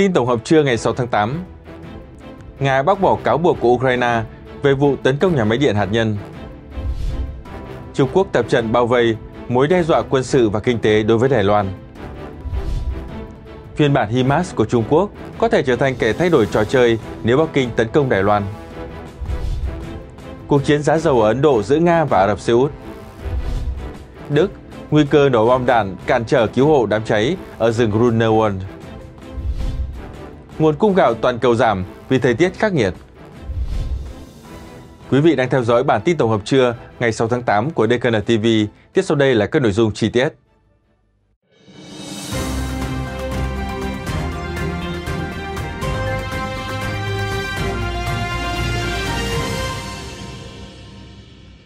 Tin tổng hợp trưa ngày 6 tháng 8 Nga bác bỏ cáo buộc của Ukraine về vụ tấn công nhà máy điện hạt nhân. Trung Quốc tập trận bao vây mối đe dọa quân sự và kinh tế đối với Đài Loan. Phiên bản HIMARS của Trung Quốc có thể trở thành kẻ thay đổi trò chơi nếu Bắc Kinh tấn công Đài Loan. Cuộc chiến giá dầu ở Ấn Độ giữa Nga và Ả Rập Xê Út. Đức, nguy cơ nổ bom đạn cản trở cứu hộ đám cháy ở rừng Grunewald nguồn cung gạo toàn cầu giảm vì thời tiết khắc nghiệt. Quý vị đang theo dõi bản tin tổng hợp trưa ngày 6 tháng 8 của DKN TV. Tiếp sau đây là các nội dung chi tiết.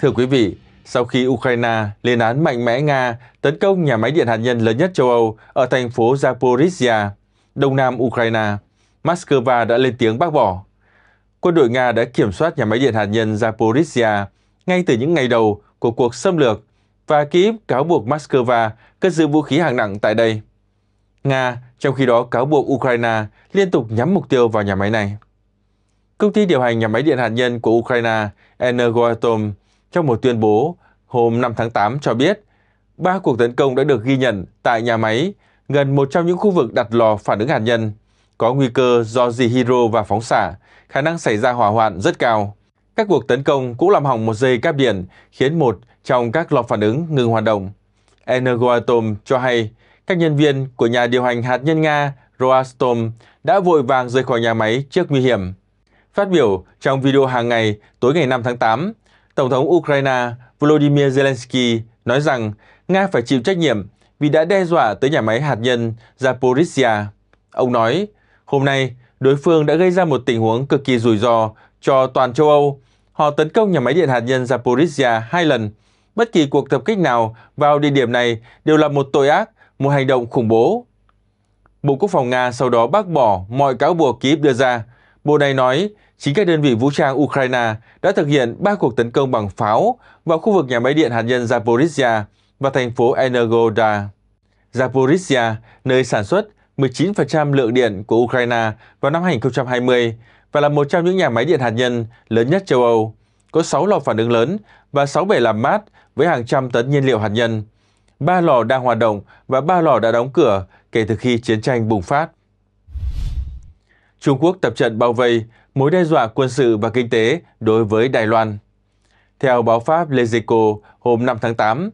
Thưa quý vị, sau khi Ukraine lên án mạnh mẽ Nga tấn công nhà máy điện hạt nhân lớn nhất châu Âu ở thành phố Zaporizhia, đông nam Ukraine. Moscow đã lên tiếng bác bỏ. Quân đội Nga đã kiểm soát nhà máy điện hạt nhân Zaporizhia ngay từ những ngày đầu của cuộc xâm lược và Kyiv cáo buộc Moscow cất giữ vũ khí hạng nặng tại đây. Nga, trong khi đó cáo buộc Ukraine liên tục nhắm mục tiêu vào nhà máy này. Công ty điều hành nhà máy điện hạt nhân của Ukraine Energoatom trong một tuyên bố hôm 5 tháng 8 cho biết ba cuộc tấn công đã được ghi nhận tại nhà máy gần một trong những khu vực đặt lò phản ứng hạt nhân – có nguy cơ do hydro và phóng xạ, khả năng xảy ra hỏa hoạn rất cao. Các cuộc tấn công cũng làm hỏng một dây cáp điện, khiến một trong các lò phản ứng ngừng hoạt động. Energoatom cho hay các nhân viên của nhà điều hành hạt nhân Nga Roatom đã vội vàng rời khỏi nhà máy trước nguy hiểm. Phát biểu trong video hàng ngày tối ngày 5 tháng 8, Tổng thống Ukraine Volodymyr Zelensky nói rằng Nga phải chịu trách nhiệm vì đã đe dọa tới nhà máy hạt nhân Zaporizhia. Ông nói, Hôm nay, đối phương đã gây ra một tình huống cực kỳ rủi ro cho toàn châu Âu. Họ tấn công nhà máy điện hạt nhân Zaporizhia hai lần. Bất kỳ cuộc tập kích nào vào địa điểm này đều là một tội ác, một hành động khủng bố. Bộ Quốc phòng Nga sau đó bác bỏ mọi cáo buộc Kyiv đưa ra. Bộ này nói chính các đơn vị vũ trang Ukraine đã thực hiện ba cuộc tấn công bằng pháo vào khu vực nhà máy điện hạt nhân Zaporizhia và thành phố Energoda. Zaporizhia, nơi sản xuất 19% lượng điện của Ukraine vào năm 2020 và là một trong những nhà máy điện hạt nhân lớn nhất châu Âu, có 6 lò phản ứng lớn và 6 bể làm mát với hàng trăm tấn nhiên liệu hạt nhân. Ba lò đang hoạt động và ba lò đã đóng cửa kể từ khi chiến tranh bùng phát. Trung Quốc tập trận bao vây mối đe dọa quân sự và kinh tế đối với Đài Loan. Theo báo Pháp Le Zico hôm 5 tháng 8,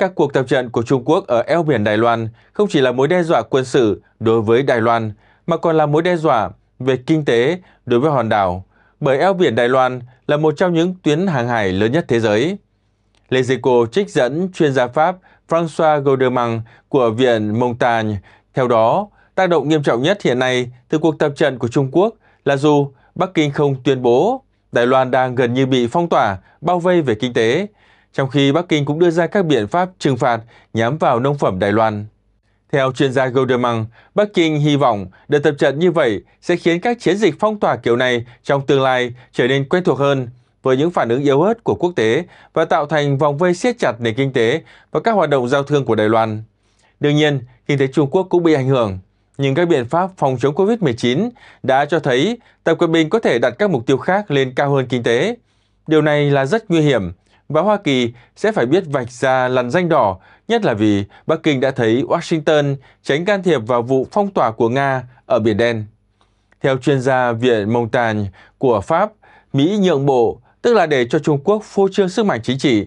các cuộc tập trận của Trung Quốc ở eo biển Đài Loan không chỉ là mối đe dọa quân sự đối với Đài Loan, mà còn là mối đe dọa về kinh tế đối với hòn đảo, bởi eo biển Đài Loan là một trong những tuyến hàng hải lớn nhất thế giới. Lezico trích dẫn chuyên gia Pháp François Godermang của Viện Montagne. Theo đó, tác động nghiêm trọng nhất hiện nay từ cuộc tập trận của Trung Quốc là dù Bắc Kinh không tuyên bố Đài Loan đang gần như bị phong tỏa, bao vây về kinh tế, trong khi Bắc Kinh cũng đưa ra các biện pháp trừng phạt nhắm vào nông phẩm Đài Loan. Theo chuyên gia Golderman, Bắc Kinh hy vọng đợt tập trận như vậy sẽ khiến các chiến dịch phong tỏa kiểu này trong tương lai trở nên quen thuộc hơn với những phản ứng yếu ớt của quốc tế và tạo thành vòng vây siết chặt nền kinh tế và các hoạt động giao thương của Đài Loan. Đương nhiên, kinh tế Trung Quốc cũng bị ảnh hưởng, nhưng các biện pháp phòng chống COVID-19 đã cho thấy Tập Cận Bình có thể đặt các mục tiêu khác lên cao hơn kinh tế. Điều này là rất nguy hiểm và Hoa Kỳ sẽ phải biết vạch ra lằn danh đỏ, nhất là vì Bắc Kinh đã thấy Washington tránh can thiệp vào vụ phong tỏa của Nga ở Biển Đen. Theo chuyên gia Viện Montaigne của Pháp, Mỹ nhượng bộ, tức là để cho Trung Quốc phô trương sức mạnh chính trị.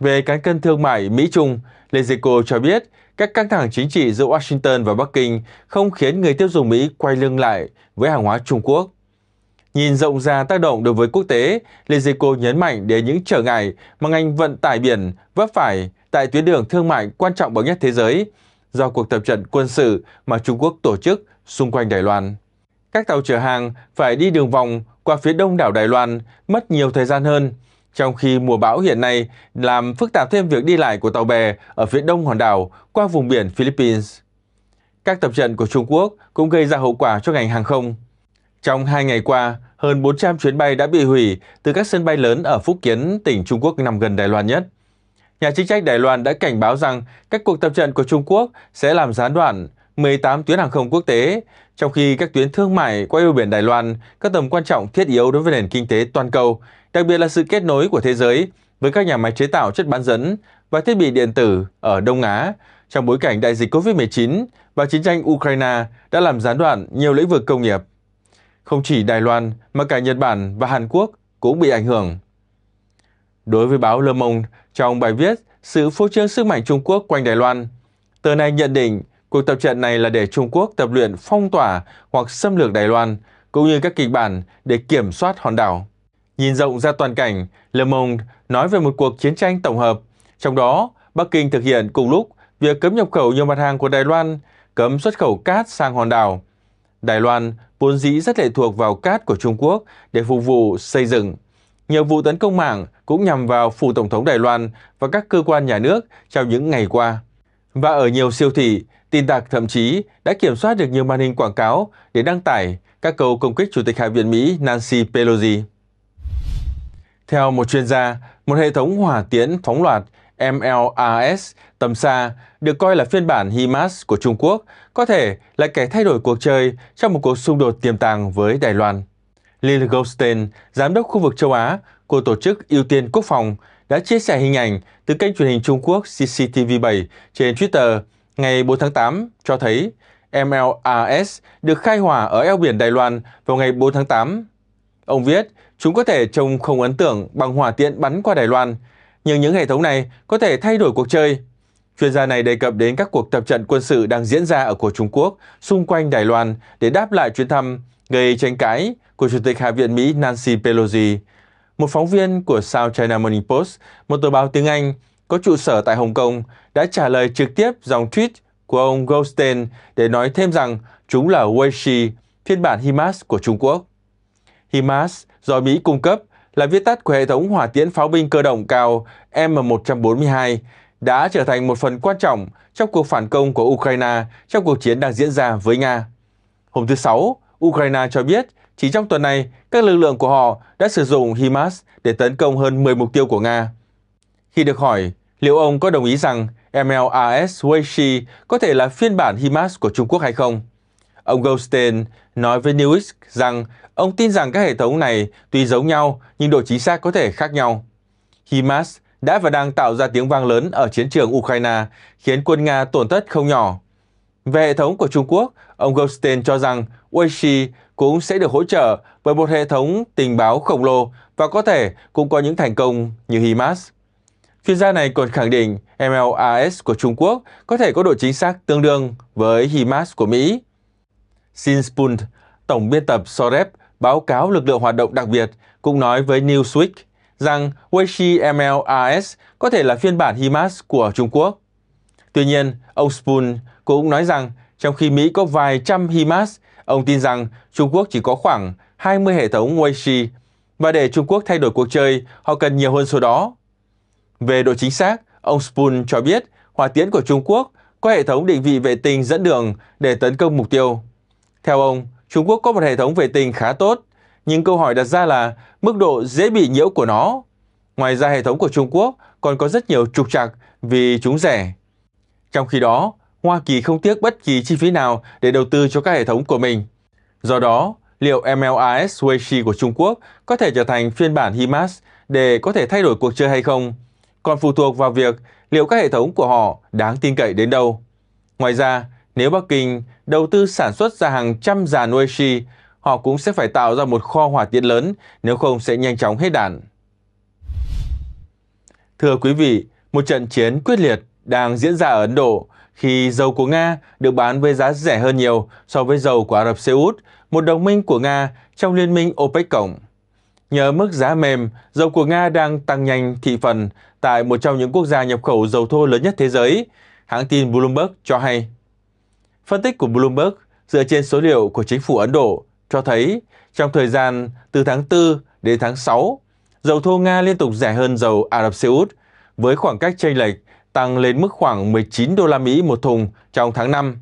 Về cán cân thương mại Mỹ-Trung, Lezico cho biết các căng thẳng chính trị giữa Washington và Bắc Kinh không khiến người tiêu dùng Mỹ quay lưng lại với hàng hóa Trung Quốc. Nhìn rộng ra tác động đối với quốc tế, Lezico nhấn mạnh đến những trở ngại mà ngành vận tải biển vấp phải tại tuyến đường thương mại quan trọng bậc nhất thế giới do cuộc tập trận quân sự mà Trung Quốc tổ chức xung quanh Đài Loan. Các tàu chở hàng phải đi đường vòng qua phía đông đảo Đài Loan mất nhiều thời gian hơn, trong khi mùa bão hiện nay làm phức tạp thêm việc đi lại của tàu bè ở phía đông hòn đảo qua vùng biển Philippines. Các tập trận của Trung Quốc cũng gây ra hậu quả cho ngành hàng không. Trong hai ngày qua, hơn 400 chuyến bay đã bị hủy từ các sân bay lớn ở Phúc Kiến, tỉnh Trung Quốc nằm gần Đài Loan nhất. Nhà chức trách Đài Loan đã cảnh báo rằng các cuộc tập trận của Trung Quốc sẽ làm gián đoạn 18 tuyến hàng không quốc tế, trong khi các tuyến thương mại qua eo biển Đài Loan có tầm quan trọng thiết yếu đối với nền kinh tế toàn cầu, đặc biệt là sự kết nối của thế giới với các nhà máy chế tạo chất bán dẫn và thiết bị điện tử ở Đông Á trong bối cảnh đại dịch COVID-19 và chiến tranh Ukraine đã làm gián đoạn nhiều lĩnh vực công nghiệp. Không chỉ Đài Loan mà cả Nhật Bản và Hàn Quốc cũng bị ảnh hưởng. Đối với báo Le Monde, trong bài viết Sự phô trương sức mạnh Trung Quốc quanh Đài Loan, tờ này nhận định cuộc tập trận này là để Trung Quốc tập luyện phong tỏa hoặc xâm lược Đài Loan, cũng như các kịch bản để kiểm soát hòn đảo. Nhìn rộng ra toàn cảnh, Le Monde nói về một cuộc chiến tranh tổng hợp, trong đó Bắc Kinh thực hiện cùng lúc việc cấm nhập khẩu nhiều mặt hàng của Đài Loan, cấm xuất khẩu cát sang hòn đảo, Đài Loan vốn dĩ rất lệ thuộc vào cát của Trung Quốc để phục vụ xây dựng. Nhiều vụ tấn công mạng cũng nhằm vào phủ tổng thống Đài Loan và các cơ quan nhà nước trong những ngày qua. Và ở nhiều siêu thị, tin tặc thậm chí đã kiểm soát được nhiều màn hình quảng cáo để đăng tải các câu công kích Chủ tịch Hạ viện Mỹ Nancy Pelosi. Theo một chuyên gia, một hệ thống hỏa tiễn phóng loạt MLRS tầm xa, được coi là phiên bản HIMARS của Trung Quốc, có thể là kẻ thay đổi cuộc chơi trong một cuộc xung đột tiềm tàng với Đài Loan. Lil Goldstein, giám đốc khu vực châu Á của Tổ chức ưu tiên Quốc phòng, đã chia sẻ hình ảnh từ kênh truyền hình Trung Quốc CCTV7 trên Twitter ngày 4 tháng 8 cho thấy MLRS được khai hỏa ở eo biển Đài Loan vào ngày 4 tháng 8. Ông viết, chúng có thể trông không ấn tượng bằng hỏa tiện bắn qua Đài Loan, nhưng những hệ thống này có thể thay đổi cuộc chơi. Chuyên gia này đề cập đến các cuộc tập trận quân sự đang diễn ra ở của Trung Quốc xung quanh Đài Loan để đáp lại chuyến thăm gây tranh cãi của Chủ tịch Hạ viện Mỹ Nancy Pelosi. Một phóng viên của South China Morning Post, một tờ báo tiếng Anh có trụ sở tại Hồng Kông, đã trả lời trực tiếp dòng tweet của ông Goldstein để nói thêm rằng chúng là Weishi, phiên bản HIMARS của Trung Quốc. HIMARS do Mỹ cung cấp là viết tắt của hệ thống hỏa tiễn pháo binh cơ động cao M142, đã trở thành một phần quan trọng trong cuộc phản công của Ukraine trong cuộc chiến đang diễn ra với Nga. Hôm thứ Sáu, Ukraine cho biết chỉ trong tuần này, các lực lượng của họ đã sử dụng HIMARS để tấn công hơn 10 mục tiêu của Nga. Khi được hỏi liệu ông có đồng ý rằng MLRS Weishi có thể là phiên bản HIMARS của Trung Quốc hay không, ông Goldstein nói với Newick rằng ông tin rằng các hệ thống này tuy giống nhau nhưng độ chính xác có thể khác nhau. HIMARS đã và đang tạo ra tiếng vang lớn ở chiến trường Ukraine, khiến quân Nga tổn thất không nhỏ. Về hệ thống của Trung Quốc, ông Goldstein cho rằng Weishi cũng sẽ được hỗ trợ bởi một hệ thống tình báo khổng lồ và có thể cũng có những thành công như HIMARS. Chuyên gia này còn khẳng định MLAS của Trung Quốc có thể có độ chính xác tương đương với HIMARS của Mỹ. Sinspund, tổng biên tập Sorep, báo cáo lực lượng hoạt động đặc biệt, cũng nói với Newsweek rằng Weishi MLRS có thể là phiên bản HIMARS của Trung Quốc. Tuy nhiên, ông Spoon cũng nói rằng trong khi Mỹ có vài trăm HIMARS, ông tin rằng Trung Quốc chỉ có khoảng 20 hệ thống Weishi và để Trung Quốc thay đổi cuộc chơi, họ cần nhiều hơn số đó. Về độ chính xác, ông Spoon cho biết hỏa tiễn của Trung Quốc có hệ thống định vị vệ tinh dẫn đường để tấn công mục tiêu. Theo ông, Trung Quốc có một hệ thống vệ tinh khá tốt, nhưng câu hỏi đặt ra là mức độ dễ bị nhiễu của nó. Ngoài ra hệ thống của Trung Quốc còn có rất nhiều trục trặc vì chúng rẻ. Trong khi đó, Hoa Kỳ không tiếc bất kỳ chi phí nào để đầu tư cho các hệ thống của mình. Do đó, liệu MLIS Weishi của Trung Quốc có thể trở thành phiên bản HIMARS để có thể thay đổi cuộc chơi hay không, còn phụ thuộc vào việc liệu các hệ thống của họ đáng tin cậy đến đâu. Ngoài ra, nếu Bắc Kinh đầu tư sản xuất ra hàng trăm già nuôi Xi, họ cũng sẽ phải tạo ra một kho hỏa tiễn lớn, nếu không sẽ nhanh chóng hết đạn. Thưa quý vị, một trận chiến quyết liệt đang diễn ra ở Ấn Độ khi dầu của Nga được bán với giá rẻ hơn nhiều so với dầu của Ả Rập Xê Út, một đồng minh của Nga trong liên minh OPEC cộng. Nhờ mức giá mềm, dầu của Nga đang tăng nhanh thị phần tại một trong những quốc gia nhập khẩu dầu thô lớn nhất thế giới. Hãng tin Bloomberg cho hay Phân tích của Bloomberg dựa trên số liệu của chính phủ Ấn Độ cho thấy trong thời gian từ tháng 4 đến tháng 6, dầu thô Nga liên tục rẻ hơn dầu Ả Rập Xê Út với khoảng cách chênh lệch tăng lên mức khoảng 19 đô la Mỹ một thùng trong tháng 5.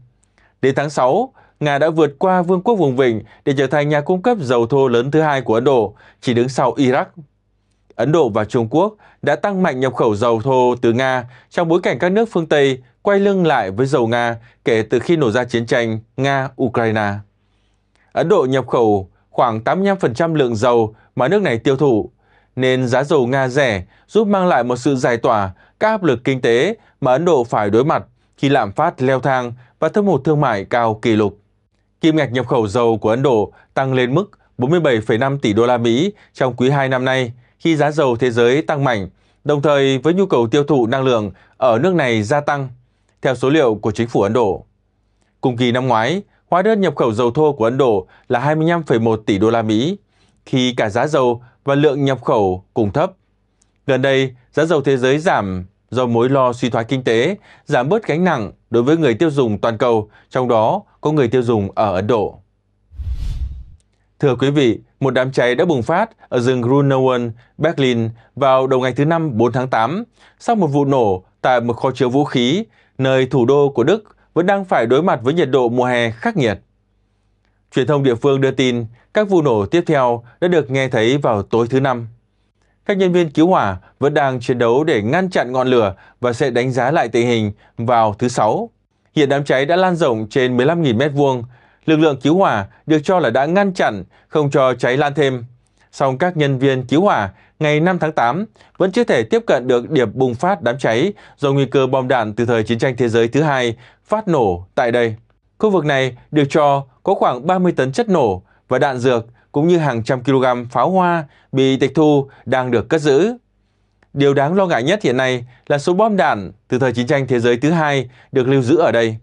Đến tháng 6, Nga đã vượt qua Vương quốc vùng vịnh để trở thành nhà cung cấp dầu thô lớn thứ hai của Ấn Độ, chỉ đứng sau Iraq. Ấn Độ và Trung Quốc đã tăng mạnh nhập khẩu dầu thô từ Nga trong bối cảnh các nước phương Tây quay lưng lại với dầu Nga kể từ khi nổ ra chiến tranh Nga-Ukraine. Ấn Độ nhập khẩu khoảng 85% lượng dầu mà nước này tiêu thụ, nên giá dầu Nga rẻ giúp mang lại một sự giải tỏa các áp lực kinh tế mà Ấn Độ phải đối mặt khi lạm phát leo thang và thâm hụt thương mại cao kỷ lục. Kim ngạch nhập khẩu dầu của Ấn Độ tăng lên mức 47,5 tỷ đô la Mỹ trong quý 2 năm nay khi giá dầu thế giới tăng mạnh, đồng thời với nhu cầu tiêu thụ năng lượng ở nước này gia tăng theo số liệu của chính phủ Ấn Độ. Cùng kỳ năm ngoái, hóa đơn nhập khẩu dầu thô của Ấn Độ là 25,1 tỷ đô la Mỹ, khi cả giá dầu và lượng nhập khẩu cùng thấp. Gần đây, giá dầu thế giới giảm do mối lo suy thoái kinh tế, giảm bớt gánh nặng đối với người tiêu dùng toàn cầu, trong đó có người tiêu dùng ở Ấn Độ. Thưa quý vị, một đám cháy đã bùng phát ở rừng Grunewald, Berlin vào đầu ngày thứ Năm 4 tháng 8, sau một vụ nổ tại một kho chứa vũ khí, nơi thủ đô của Đức vẫn đang phải đối mặt với nhiệt độ mùa hè khắc nghiệt. Truyền thông địa phương đưa tin các vụ nổ tiếp theo đã được nghe thấy vào tối thứ Năm. Các nhân viên cứu hỏa vẫn đang chiến đấu để ngăn chặn ngọn lửa và sẽ đánh giá lại tình hình vào thứ Sáu. Hiện đám cháy đã lan rộng trên 15.000 m2. Lực lượng cứu hỏa được cho là đã ngăn chặn, không cho cháy lan thêm song các nhân viên cứu hỏa ngày 5 tháng 8 vẫn chưa thể tiếp cận được điểm bùng phát đám cháy do nguy cơ bom đạn từ thời chiến tranh thế giới thứ hai phát nổ tại đây. Khu vực này được cho có khoảng 30 tấn chất nổ và đạn dược cũng như hàng trăm kg pháo hoa bị tịch thu đang được cất giữ. Điều đáng lo ngại nhất hiện nay là số bom đạn từ thời chiến tranh thế giới thứ hai được lưu giữ ở đây.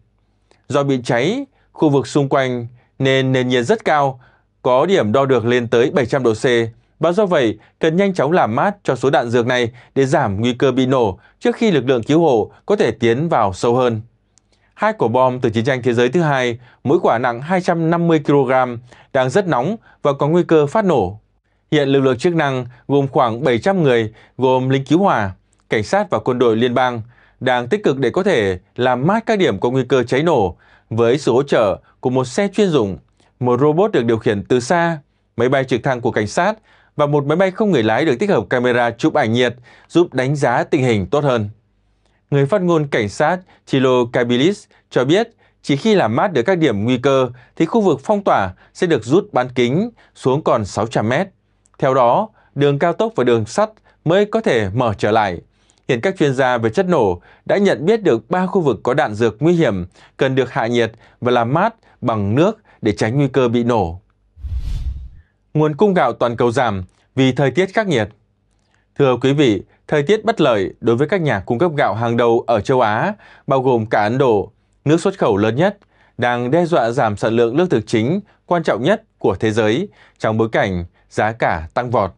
Do bị cháy, khu vực xung quanh nên nền nhiệt rất cao có điểm đo được lên tới 700 độ C và do vậy cần nhanh chóng làm mát cho số đạn dược này để giảm nguy cơ bị nổ trước khi lực lượng cứu hộ có thể tiến vào sâu hơn. Hai quả bom từ chiến tranh thế giới thứ hai, mỗi quả nặng 250 kg, đang rất nóng và có nguy cơ phát nổ. Hiện lực lượng chức năng gồm khoảng 700 người, gồm lính cứu hỏa, cảnh sát và quân đội liên bang, đang tích cực để có thể làm mát các điểm có nguy cơ cháy nổ với sự hỗ trợ của một xe chuyên dụng một robot được điều khiển từ xa, máy bay trực thăng của cảnh sát và một máy bay không người lái được tích hợp camera chụp ảnh nhiệt giúp đánh giá tình hình tốt hơn. Người phát ngôn cảnh sát Chilo Kabilis cho biết chỉ khi làm mát được các điểm nguy cơ thì khu vực phong tỏa sẽ được rút bán kính xuống còn 600 mét. Theo đó, đường cao tốc và đường sắt mới có thể mở trở lại. Hiện các chuyên gia về chất nổ đã nhận biết được 3 khu vực có đạn dược nguy hiểm cần được hạ nhiệt và làm mát bằng nước để tránh nguy cơ bị nổ. Nguồn cung gạo toàn cầu giảm vì thời tiết khắc nghiệt. Thưa quý vị, thời tiết bất lợi đối với các nhà cung cấp gạo hàng đầu ở châu Á, bao gồm cả Ấn Độ, nước xuất khẩu lớn nhất, đang đe dọa giảm sản lượng lương thực chính quan trọng nhất của thế giới trong bối cảnh giá cả tăng vọt.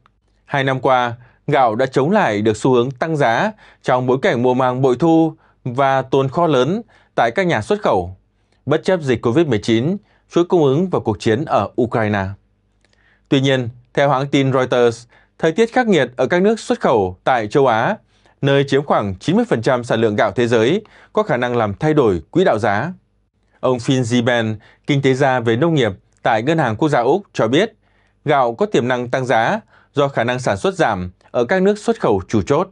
Hai năm qua, gạo đã chống lại được xu hướng tăng giá trong bối cảnh mùa màng bội thu và tồn kho lớn tại các nhà xuất khẩu. Bất chấp dịch COVID-19, chuỗi cung ứng và cuộc chiến ở Ukraine. Tuy nhiên, theo hãng tin Reuters, thời tiết khắc nghiệt ở các nước xuất khẩu tại châu Á, nơi chiếm khoảng 90% sản lượng gạo thế giới, có khả năng làm thay đổi quỹ đạo giá. Ông Finn Ziben, kinh tế gia về nông nghiệp tại Ngân hàng Quốc gia Úc cho biết, gạo có tiềm năng tăng giá do khả năng sản xuất giảm ở các nước xuất khẩu chủ chốt.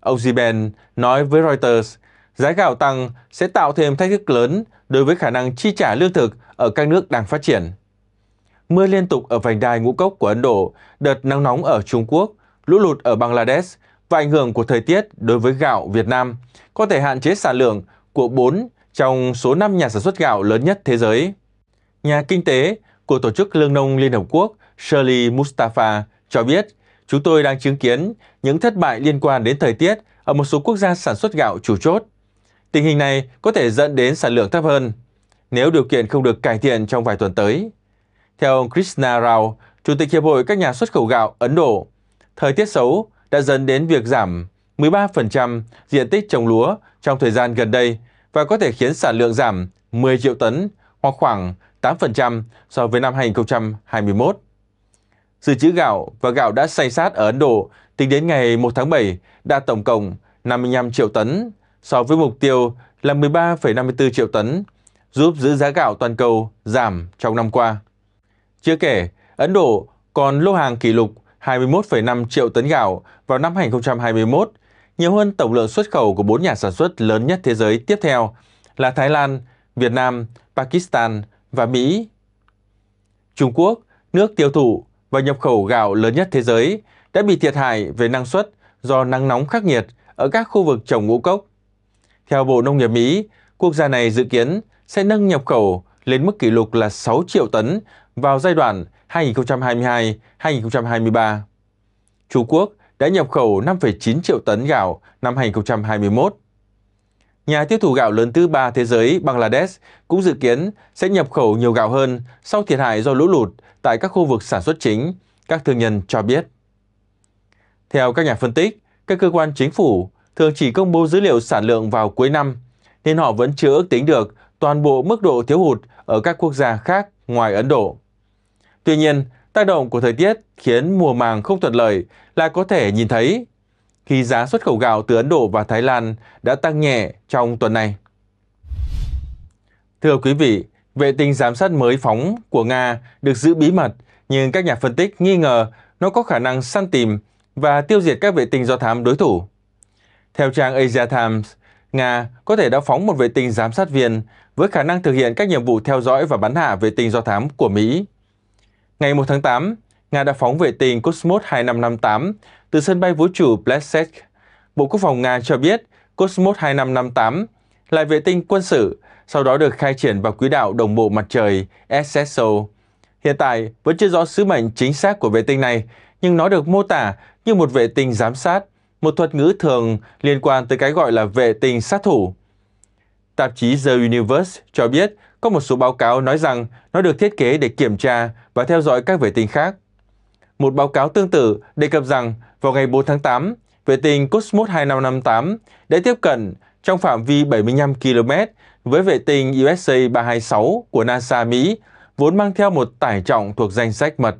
Ông Ziben nói với Reuters Giá gạo tăng sẽ tạo thêm thách thức lớn đối với khả năng chi trả lương thực ở các nước đang phát triển. Mưa liên tục ở vành đai ngũ cốc của Ấn Độ, đợt nắng nóng ở Trung Quốc, lũ lụt ở Bangladesh và ảnh hưởng của thời tiết đối với gạo Việt Nam có thể hạn chế sản lượng của 4 trong số 5 nhà sản xuất gạo lớn nhất thế giới. Nhà kinh tế của Tổ chức Lương nông Liên Hợp Quốc Shirley Mustafa cho biết, chúng tôi đang chứng kiến những thất bại liên quan đến thời tiết ở một số quốc gia sản xuất gạo chủ chốt. Tình hình này có thể dẫn đến sản lượng thấp hơn nếu điều kiện không được cải thiện trong vài tuần tới. Theo ông Krishna Rao, Chủ tịch Hiệp hội các nhà xuất khẩu gạo Ấn Độ, thời tiết xấu đã dẫn đến việc giảm 13% diện tích trồng lúa trong thời gian gần đây và có thể khiến sản lượng giảm 10 triệu tấn hoặc khoảng 8% so với năm 2021. Dự trữ gạo và gạo đã say sát ở Ấn Độ tính đến ngày 1 tháng 7 đạt tổng cộng 55 triệu tấn, so với mục tiêu là 13,54 triệu tấn, giúp giữ giá gạo toàn cầu giảm trong năm qua. Chưa kể, Ấn Độ còn lô hàng kỷ lục 21,5 triệu tấn gạo vào năm 2021, nhiều hơn tổng lượng xuất khẩu của bốn nhà sản xuất lớn nhất thế giới tiếp theo là Thái Lan, Việt Nam, Pakistan và Mỹ. Trung Quốc, nước tiêu thụ và nhập khẩu gạo lớn nhất thế giới, đã bị thiệt hại về năng suất do nắng nóng khắc nghiệt ở các khu vực trồng ngũ cốc theo Bộ Nông nghiệp Mỹ, quốc gia này dự kiến sẽ nâng nhập khẩu lên mức kỷ lục là 6 triệu tấn vào giai đoạn 2022-2023. Trung Quốc đã nhập khẩu 5,9 triệu tấn gạo năm 2021. Nhà tiêu thụ gạo lớn thứ ba thế giới Bangladesh cũng dự kiến sẽ nhập khẩu nhiều gạo hơn sau thiệt hại do lũ lụt tại các khu vực sản xuất chính, các thương nhân cho biết. Theo các nhà phân tích, các cơ quan chính phủ thường chỉ công bố dữ liệu sản lượng vào cuối năm, nên họ vẫn chưa ước tính được toàn bộ mức độ thiếu hụt ở các quốc gia khác ngoài Ấn Độ. Tuy nhiên, tác động của thời tiết khiến mùa màng không thuận lợi là có thể nhìn thấy khi giá xuất khẩu gạo từ Ấn Độ và Thái Lan đã tăng nhẹ trong tuần này. Thưa quý vị, vệ tinh giám sát mới phóng của Nga được giữ bí mật, nhưng các nhà phân tích nghi ngờ nó có khả năng săn tìm và tiêu diệt các vệ tinh do thám đối thủ. Theo trang Asia Times, Nga có thể đã phóng một vệ tinh giám sát viên với khả năng thực hiện các nhiệm vụ theo dõi và bắn hạ vệ tinh do thám của Mỹ. Ngày 1 tháng 8, Nga đã phóng vệ tinh Cosmos 2558 từ sân bay vũ trụ Plesetsk. Bộ Quốc phòng Nga cho biết Cosmos 2558 là vệ tinh quân sự, sau đó được khai triển vào quỹ đạo đồng bộ mặt trời SSO. Hiện tại, vẫn chưa rõ sứ mệnh chính xác của vệ tinh này, nhưng nó được mô tả như một vệ tinh giám sát – một thuật ngữ thường liên quan tới cái gọi là vệ tinh sát thủ. Tạp chí The Universe cho biết có một số báo cáo nói rằng nó được thiết kế để kiểm tra và theo dõi các vệ tinh khác. Một báo cáo tương tự đề cập rằng vào ngày 4 tháng 8, vệ tinh Cosmos 2558 đã tiếp cận trong phạm vi 75 km với vệ tinh USA 326 của NASA Mỹ, vốn mang theo một tải trọng thuộc danh sách mật.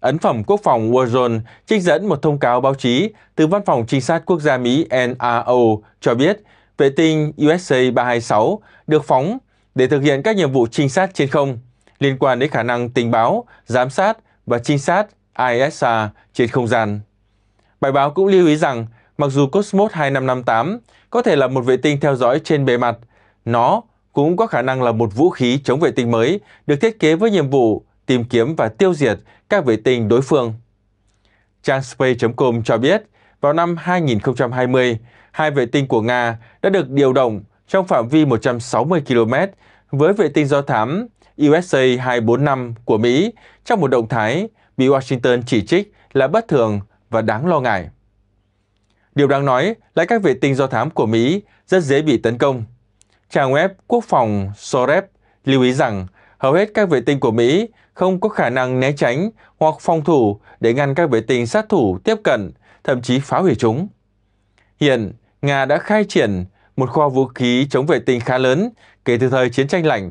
Ấn phẩm Quốc phòng Warzone trích dẫn một thông cáo báo chí từ Văn phòng Trinh sát Quốc gia Mỹ NRO cho biết vệ tinh USA-326 được phóng để thực hiện các nhiệm vụ trinh sát trên không liên quan đến khả năng tình báo, giám sát và trinh sát ISA trên không gian. Bài báo cũng lưu ý rằng, mặc dù Cosmos 2558 có thể là một vệ tinh theo dõi trên bề mặt, nó cũng có khả năng là một vũ khí chống vệ tinh mới được thiết kế với nhiệm vụ tìm kiếm và tiêu diệt các vệ tinh đối phương. Trang Space.com cho biết, vào năm 2020, hai vệ tinh của Nga đã được điều động trong phạm vi 160 km với vệ tinh do thám USA-245 của Mỹ trong một động thái bị Washington chỉ trích là bất thường và đáng lo ngại. Điều đáng nói là các vệ tinh do thám của Mỹ rất dễ bị tấn công. Trang web quốc phòng Sorep lưu ý rằng hầu hết các vệ tinh của Mỹ không có khả năng né tránh hoặc phòng thủ để ngăn các vệ tinh sát thủ tiếp cận, thậm chí phá hủy chúng. Hiện, Nga đã khai triển một kho vũ khí chống vệ tinh khá lớn kể từ thời chiến tranh lạnh.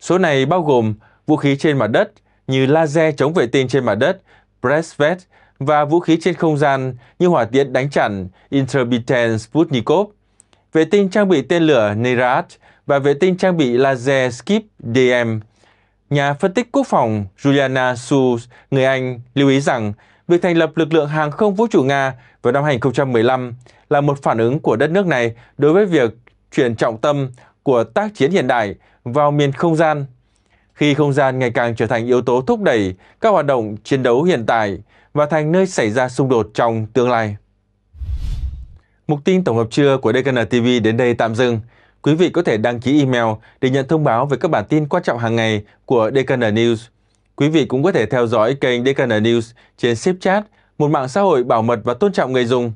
Số này bao gồm vũ khí trên mặt đất như laser chống vệ tinh trên mặt đất, Presvet và vũ khí trên không gian như hỏa tiễn đánh chặn Intermittent Sputnikov, vệ tinh trang bị tên lửa Nerat và vệ tinh trang bị laser Skip DM Nhà phân tích quốc phòng Juliana Su người Anh, lưu ý rằng việc thành lập lực lượng hàng không vũ trụ Nga vào năm 2015 là một phản ứng của đất nước này đối với việc chuyển trọng tâm của tác chiến hiện đại vào miền không gian. Khi không gian ngày càng trở thành yếu tố thúc đẩy các hoạt động chiến đấu hiện tại và thành nơi xảy ra xung đột trong tương lai. Mục tin tổng hợp trưa của DKN TV đến đây tạm dừng. Quý vị có thể đăng ký email để nhận thông báo về các bản tin quan trọng hàng ngày của DKN News. Quý vị cũng có thể theo dõi kênh DKN News trên Shipchat, một mạng xã hội bảo mật và tôn trọng người dùng.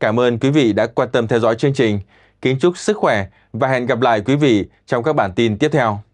Cảm ơn quý vị đã quan tâm theo dõi chương trình. Kính chúc sức khỏe và hẹn gặp lại quý vị trong các bản tin tiếp theo.